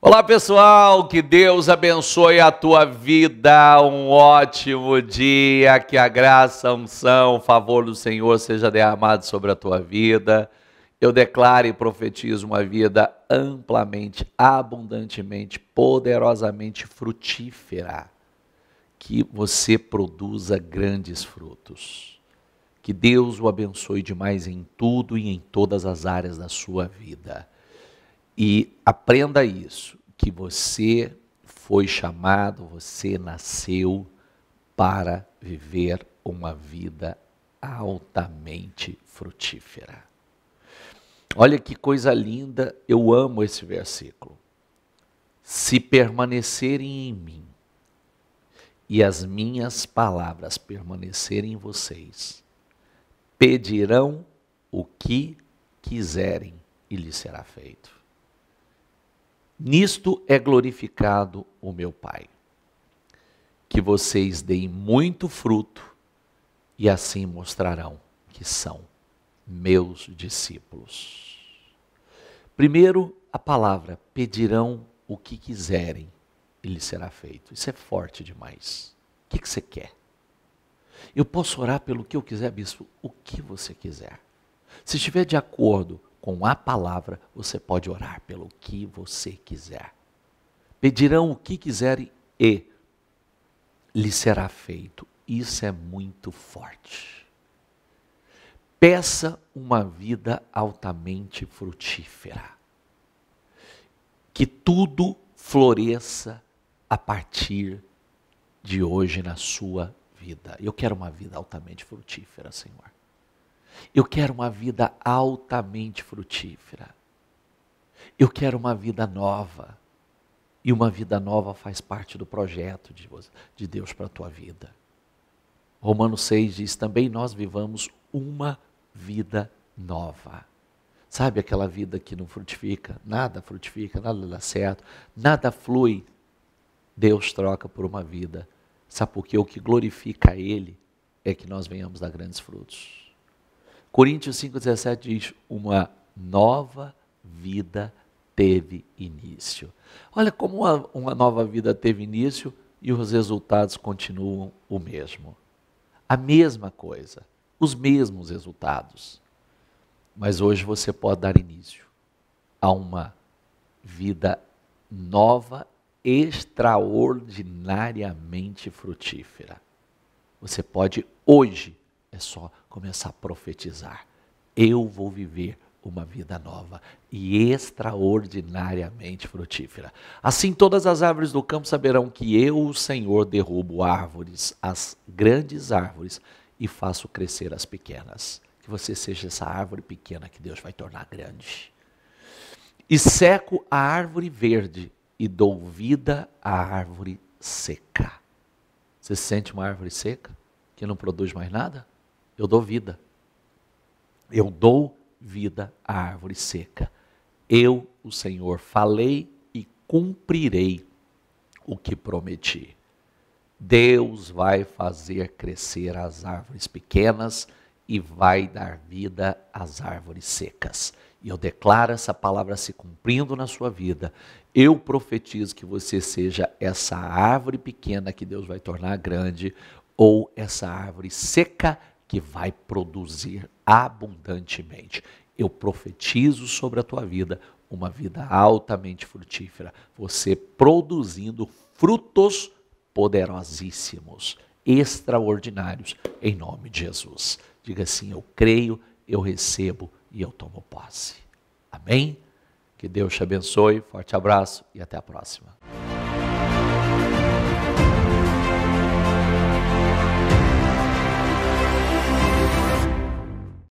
Olá pessoal, que Deus abençoe a tua vida, um ótimo dia, que a graça, a unção, o favor do Senhor seja derramado sobre a tua vida. Eu declaro e profetizo uma vida amplamente, abundantemente, poderosamente frutífera, que você produza grandes frutos. Que Deus o abençoe demais em tudo e em todas as áreas da sua vida e aprenda isso, que você foi chamado, você nasceu para viver uma vida altamente frutífera. Olha que coisa linda, eu amo esse versículo. Se permanecerem em mim e as minhas palavras permanecerem em vocês, pedirão o que quiserem e lhes será feito. Nisto é glorificado o meu Pai. Que vocês deem muito fruto e assim mostrarão que são meus discípulos. Primeiro, a palavra: pedirão o que quiserem e lhe será feito. Isso é forte demais. O que, que você quer? Eu posso orar pelo que eu quiser, bispo, o que você quiser. Se estiver de acordo com a palavra, você pode orar pelo que você quiser. Pedirão o que quiserem e lhe será feito. Isso é muito forte. Peça uma vida altamente frutífera. Que tudo floresça a partir de hoje na sua vida. Eu quero uma vida altamente frutífera, Senhor. Eu quero uma vida altamente frutífera. Eu quero uma vida nova. E uma vida nova faz parte do projeto de Deus para a tua vida. Romanos 6 diz também: nós vivamos uma vida nova. Sabe aquela vida que não frutifica? Nada frutifica, nada dá certo, nada flui. Deus troca por uma vida. Sabe por quê? O que glorifica a Ele é que nós venhamos dar grandes frutos. Coríntios 5,17 diz: Uma nova vida teve início. Olha como uma, uma nova vida teve início e os resultados continuam o mesmo. A mesma coisa, os mesmos resultados. Mas hoje você pode dar início a uma vida nova, extraordinariamente frutífera. Você pode hoje, é só começar a profetizar. Eu vou viver uma vida nova e extraordinariamente frutífera. Assim todas as árvores do campo saberão que eu, o Senhor, derrubo árvores, as grandes árvores, e faço crescer as pequenas. Que você seja essa árvore pequena que Deus vai tornar grande. E seco a árvore verde e dou vida à árvore seca. Você sente uma árvore seca que não produz mais nada? eu dou vida. Eu dou vida à árvore seca. Eu, o Senhor, falei e cumprirei o que prometi. Deus vai fazer crescer as árvores pequenas e vai dar vida às árvores secas. E eu declaro essa palavra se cumprindo na sua vida. Eu profetizo que você seja essa árvore pequena que Deus vai tornar grande, ou essa árvore seca que vai produzir abundantemente. Eu profetizo sobre a tua vida uma vida altamente frutífera, você produzindo frutos poderosíssimos, extraordinários, em nome de Jesus. Diga assim: Eu creio, eu recebo e eu tomo posse. Amém? Que Deus te abençoe, forte abraço e até a próxima.